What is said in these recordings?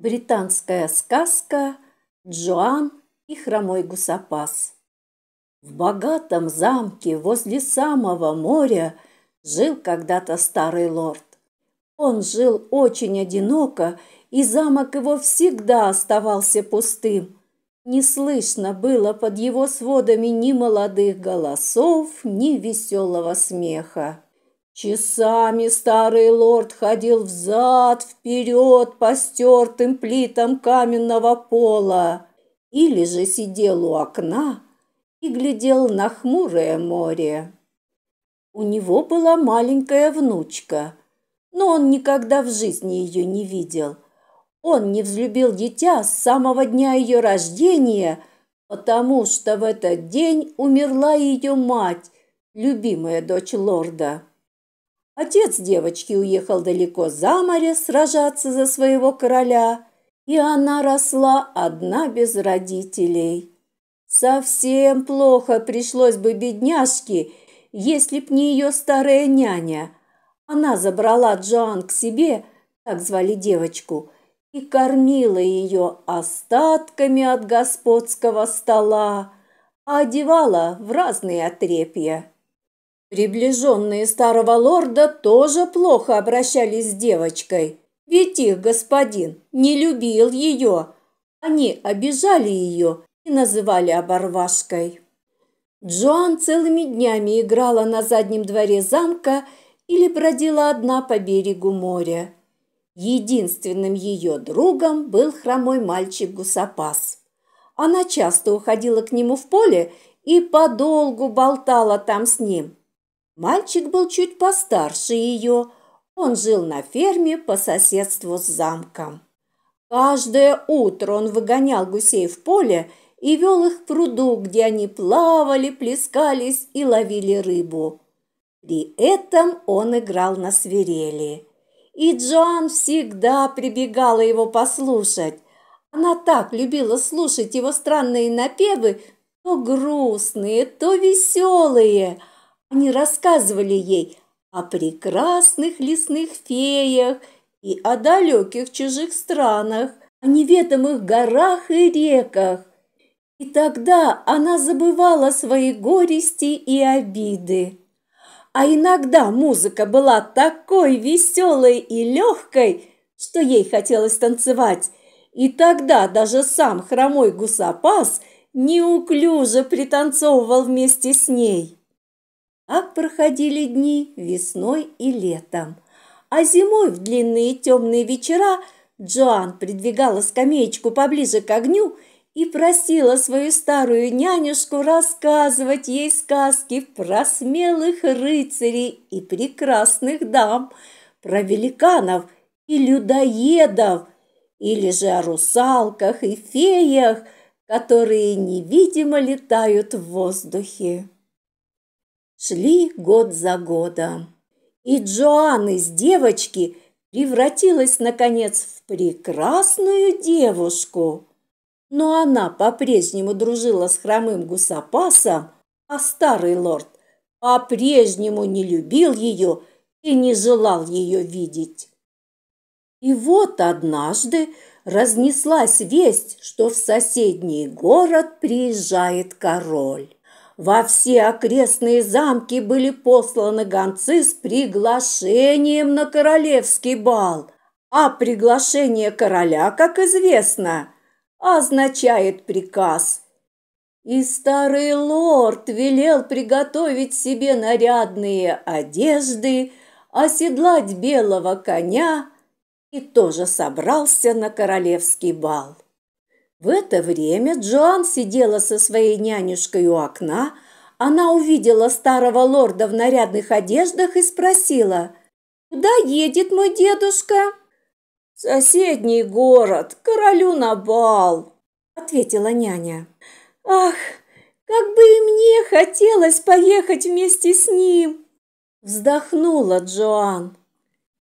Британская сказка «Джоан и хромой гусопас». В богатом замке возле самого моря жил когда-то старый лорд. Он жил очень одиноко, и замок его всегда оставался пустым. Не слышно было под его сводами ни молодых голосов, ни веселого смеха. Часами старый лорд ходил взад-вперед по стертым плитам каменного пола или же сидел у окна и глядел на хмурое море. У него была маленькая внучка, но он никогда в жизни ее не видел. Он не взлюбил дитя с самого дня ее рождения, потому что в этот день умерла ее мать, любимая дочь лорда. Отец девочки уехал далеко за море сражаться за своего короля, и она росла одна без родителей. Совсем плохо пришлось бы бедняжке, если б не ее старая няня. Она забрала Джоан к себе, так звали девочку, и кормила ее остатками от господского стола, а одевала в разные отрепья. Приближенные старого лорда тоже плохо обращались с девочкой, ведь их господин не любил ее. Они обижали ее и называли оборвашкой. Джоан целыми днями играла на заднем дворе замка или бродила одна по берегу моря. Единственным ее другом был хромой мальчик Гусапас. Она часто уходила к нему в поле и подолгу болтала там с ним – Мальчик был чуть постарше ее, он жил на ферме по соседству с замком. Каждое утро он выгонял гусей в поле и вел их к пруду, где они плавали, плескались и ловили рыбу. При этом он играл на свирели. И Джоан всегда прибегала его послушать. Она так любила слушать его странные напевы, то грустные, то веселые – они рассказывали ей о прекрасных лесных феях и о далеких чужих странах, о неведомых горах и реках. И тогда она забывала свои горести и обиды. А иногда музыка была такой веселой и легкой, что ей хотелось танцевать. И тогда даже сам хромой гусопас неуклюже пританцовывал вместе с ней. Так проходили дни весной и летом. А зимой в длинные темные вечера Джоан придвигала скамеечку поближе к огню и просила свою старую нянюшку рассказывать ей сказки про смелых рыцарей и прекрасных дам, про великанов и людоедов, или же о русалках и феях, которые невидимо летают в воздухе шли год за годом. И Джоан из девочки превратилась, наконец, в прекрасную девушку. Но она по-прежнему дружила с хромым гусопасом, а старый лорд по-прежнему не любил ее и не желал ее видеть. И вот однажды разнеслась весть, что в соседний город приезжает король. Во все окрестные замки были посланы гонцы с приглашением на королевский бал. А приглашение короля, как известно, означает приказ. И старый лорд велел приготовить себе нарядные одежды, оседлать белого коня и тоже собрался на королевский бал. В это время Джоан сидела со своей нянюшкой у окна. Она увидела старого лорда в нарядных одеждах и спросила, «Куда едет мой дедушка?» соседний город, королю на бал», – ответила няня. «Ах, как бы и мне хотелось поехать вместе с ним!» Вздохнула Джоан.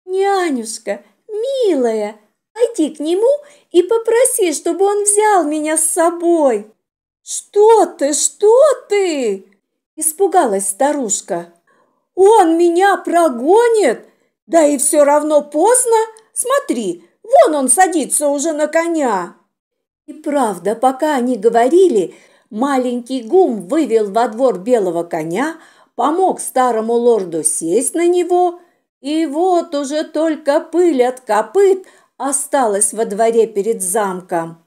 «Нянюшка, милая, Пойди к нему и попроси, чтобы он взял меня с собой. Что ты, что ты? Испугалась старушка. Он меня прогонит? Да и все равно поздно. Смотри, вон он садится уже на коня. И правда, пока они говорили, маленький гум вывел во двор белого коня, помог старому лорду сесть на него, и вот уже только пыль от копыт – осталась во дворе перед замком.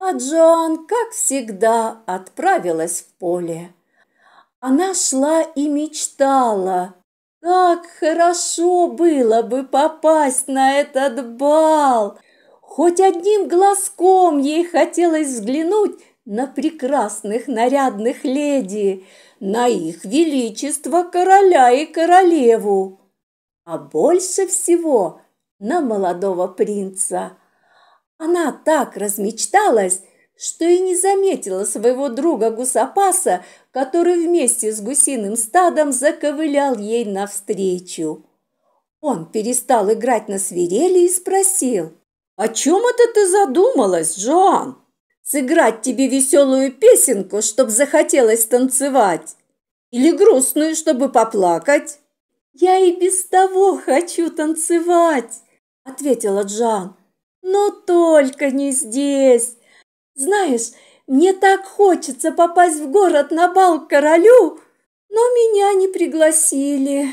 А Джоан, как всегда, отправилась в поле. Она шла и мечтала. Как хорошо было бы попасть на этот бал! Хоть одним глазком ей хотелось взглянуть на прекрасных нарядных леди, на их величество короля и королеву. А больше всего на молодого принца. Она так размечталась, что и не заметила своего друга гусопаса, который вместе с гусиным стадом заковылял ей навстречу. Он перестал играть на свирели и спросил, «О чем это ты задумалась, Джоан? Сыграть тебе веселую песенку, чтоб захотелось танцевать? Или грустную, чтобы поплакать?» «Я и без того хочу танцевать!» ответила Джан. Но только не здесь. Знаешь, мне так хочется попасть в город на бал к королю, но меня не пригласили.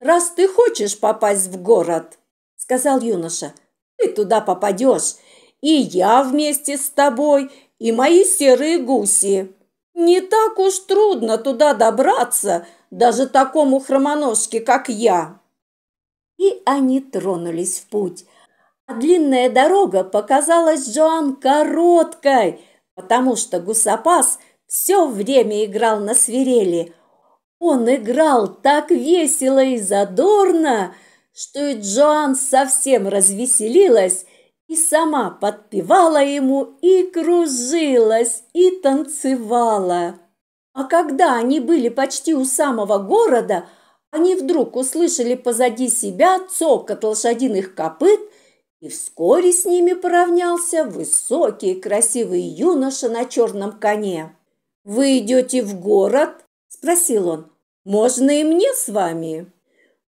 Раз ты хочешь попасть в город, сказал юноша, ты туда попадешь, и я вместе с тобой, и мои серые гуси. Не так уж трудно туда добраться даже такому хромоножке, как я они тронулись в путь. А длинная дорога показалась Джоан короткой, потому что гусопас все время играл на свирели. Он играл так весело и задорно, что и Джоан совсем развеселилась и сама подпевала ему и кружилась, и танцевала. А когда они были почти у самого города – они вдруг услышали позади себя цокот лошадиных копыт, и вскоре с ними поравнялся высокий красивый юноша на черном коне. «Вы идете в город?» – спросил он. «Можно и мне с вами?»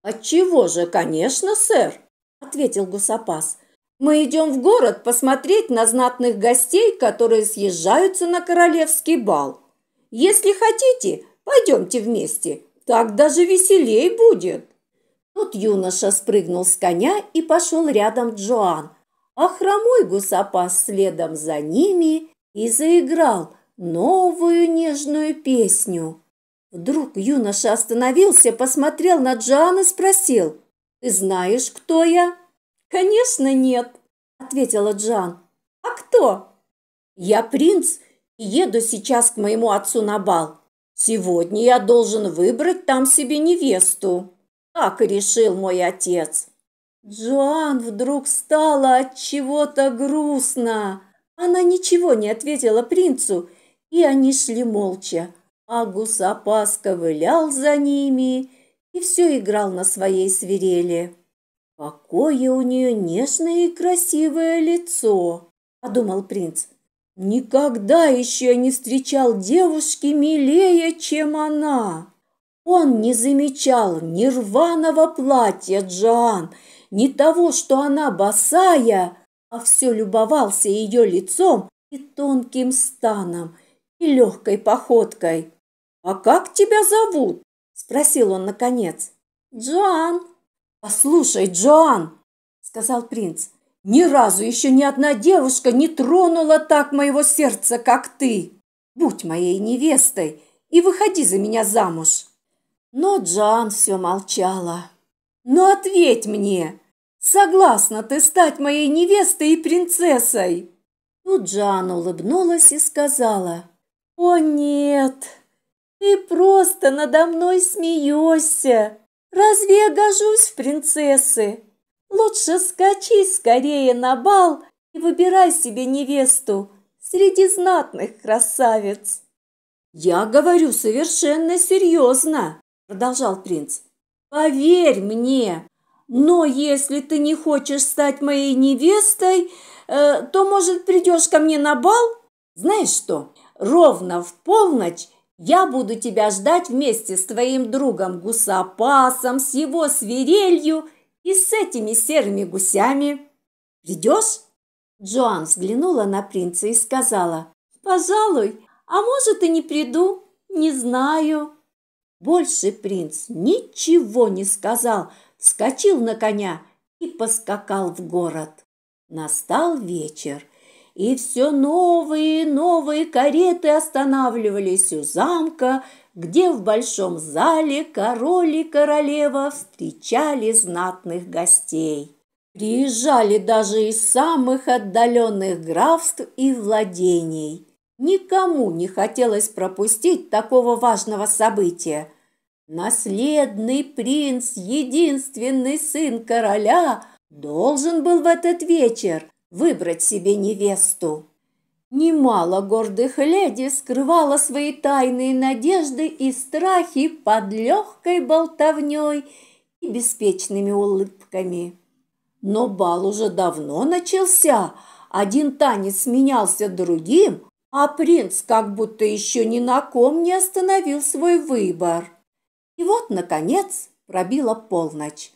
«Отчего же, конечно, сэр», – ответил гусопас. «Мы идем в город посмотреть на знатных гостей, которые съезжаются на королевский бал. Если хотите, пойдемте вместе. Так даже веселей будет. Тут юноша спрыгнул с коня и пошел рядом Джоан, а хромой гусопас следом за ними и заиграл новую нежную песню. Вдруг юноша остановился, посмотрел на Джоан и спросил, «Ты знаешь, кто я?» «Конечно нет», – ответила Джоан. «А кто?» «Я принц и еду сейчас к моему отцу на бал. Сегодня я должен выбрать там себе невесту. Так и решил мой отец. Джоан вдруг стала от чего-то грустно. Она ничего не ответила принцу, и они шли молча. А гусапас ковылял за ними и все играл на своей свирели. «Какое у нее нежное и красивое лицо!» – подумал принц. Никогда еще я не встречал девушки милее, чем она. Он не замечал ни рваного платья Джоан, ни того, что она босая, а все любовался ее лицом и тонким станом, и легкой походкой. «А как тебя зовут?» – спросил он наконец. «Джоан». «Послушай, Джоан», – сказал принц, ни разу еще ни одна девушка не тронула так моего сердца, как ты. Будь моей невестой и выходи за меня замуж. Но Джан все молчала. Но ответь мне, согласна ты стать моей невестой и принцессой? Тут Джан улыбнулась и сказала, «О нет, ты просто надо мной смеешься. Разве я гожусь в принцессы?» Лучше скачи скорее на бал и выбирай себе невесту среди знатных красавиц. Я говорю совершенно серьезно, продолжал принц. Поверь мне, но если ты не хочешь стать моей невестой, э, то, может, придешь ко мне на бал? Знаешь что, ровно в полночь я буду тебя ждать вместе с твоим другом Гусопасом, с его свирелью и с этими серыми гусями. Придешь?» Джоан взглянула на принца и сказала, «Пожалуй, а может и не приду, не знаю». Больше принц ничего не сказал, вскочил на коня и поскакал в город. Настал вечер и все новые и новые кареты останавливались у замка, где в большом зале король и королева встречали знатных гостей. Приезжали даже из самых отдаленных графств и владений. Никому не хотелось пропустить такого важного события. Наследный принц, единственный сын короля, должен был в этот вечер выбрать себе невесту. Немало гордых леди скрывала свои тайные надежды и страхи под легкой болтовней и беспечными улыбками. Но бал уже давно начался, один танец сменялся другим, а принц как будто еще ни на ком не остановил свой выбор. И вот, наконец, пробила полночь.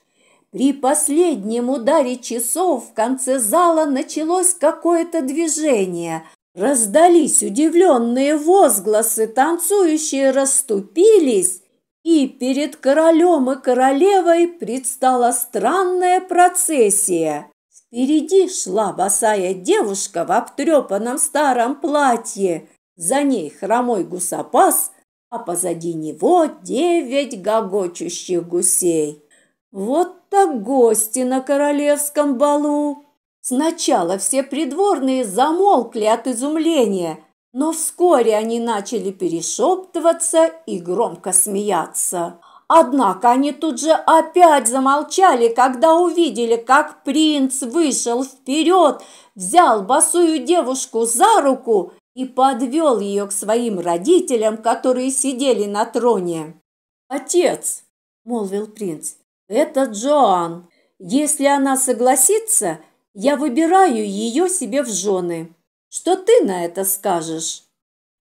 При последнем ударе часов в конце зала началось какое-то движение. Раздались удивленные возгласы, танцующие расступились, и перед королем и королевой предстала странная процессия. Впереди шла босая девушка в обтрепанном старом платье, за ней хромой гусопас, а позади него девять гогочущих гусей. Вот так гости на королевском балу. Сначала все придворные замолкли от изумления, но вскоре они начали перешептываться и громко смеяться. Однако они тут же опять замолчали, когда увидели, как принц вышел вперед, взял босую девушку за руку и подвел ее к своим родителям, которые сидели на троне. «Отец!» – молвил принц. «Это Джоан. Если она согласится, я выбираю ее себе в жены. Что ты на это скажешь?»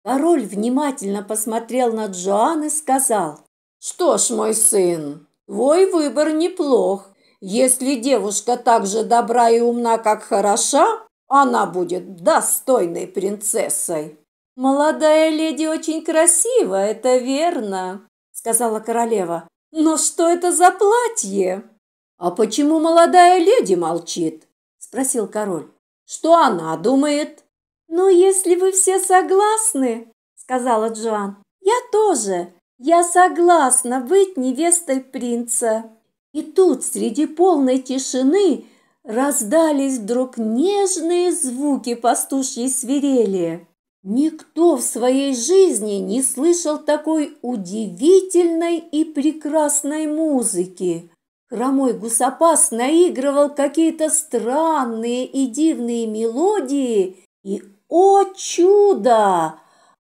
Король внимательно посмотрел на Джоан и сказал, «Что ж, мой сын, твой выбор неплох. Если девушка так же добра и умна, как хороша, она будет достойной принцессой». «Молодая леди очень красива, это верно», — сказала королева. «Но что это за платье?» «А почему молодая леди молчит?» – спросил король. «Что она думает?» «Ну, если вы все согласны», – сказала Джоан, – «я тоже. Я согласна быть невестой принца». И тут среди полной тишины раздались вдруг нежные звуки пастушьей свирели. Никто в своей жизни не слышал такой удивительной и прекрасной музыки. Хромой гусопас наигрывал какие-то странные и дивные мелодии, и, о чудо!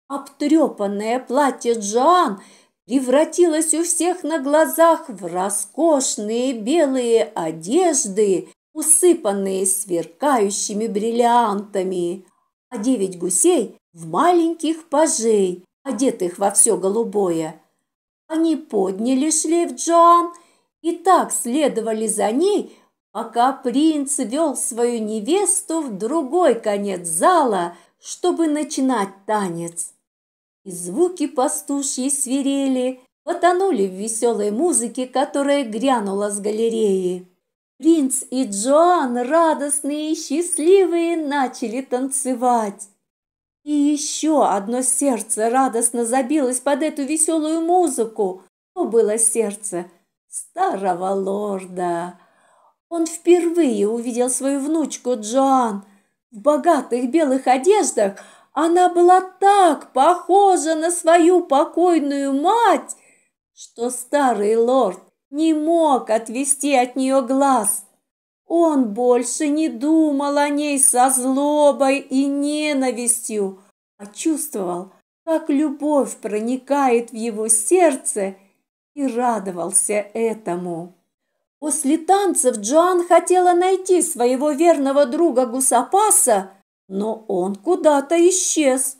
Обтрепанное платье Джан превратилось у всех на глазах в роскошные белые одежды, усыпанные сверкающими бриллиантами а девять гусей в маленьких пажей, одетых во все голубое. Они подняли шлейф Джоан и так следовали за ней, пока принц вел свою невесту в другой конец зала, чтобы начинать танец. И звуки пастушьи свирели, потонули в веселой музыке, которая грянула с галереи. Принц и Джоан, радостные и счастливые, начали танцевать. И еще одно сердце радостно забилось под эту веселую музыку. То было сердце старого лорда. Он впервые увидел свою внучку Джоан. В богатых белых одеждах она была так похожа на свою покойную мать, что старый лорд не мог отвести от нее глаз. Он больше не думал о ней со злобой и ненавистью, а чувствовал, как любовь проникает в его сердце и радовался этому. После танцев Джоан хотела найти своего верного друга Гусапаса, но он куда-то исчез.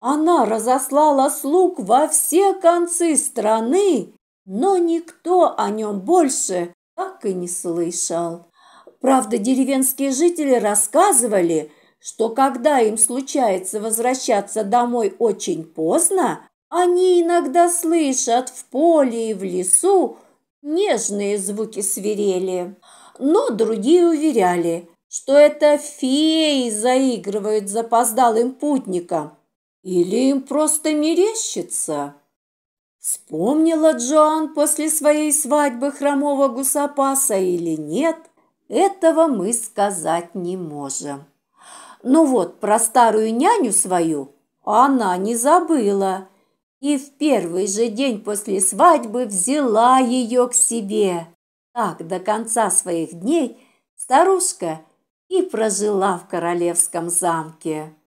Она разослала слуг во все концы страны, но никто о нем больше так и не слышал. Правда, деревенские жители рассказывали, что когда им случается возвращаться домой очень поздно, они иногда слышат в поле и в лесу нежные звуки свирели. Но другие уверяли, что это феи заигрывают запоздалым путником. Или им просто мерещится. Вспомнила Джоан после своей свадьбы хромого гусопаса или нет, этого мы сказать не можем. Ну вот, про старую няню свою она не забыла. И в первый же день после свадьбы взяла ее к себе. Так до конца своих дней старушка и прожила в королевском замке.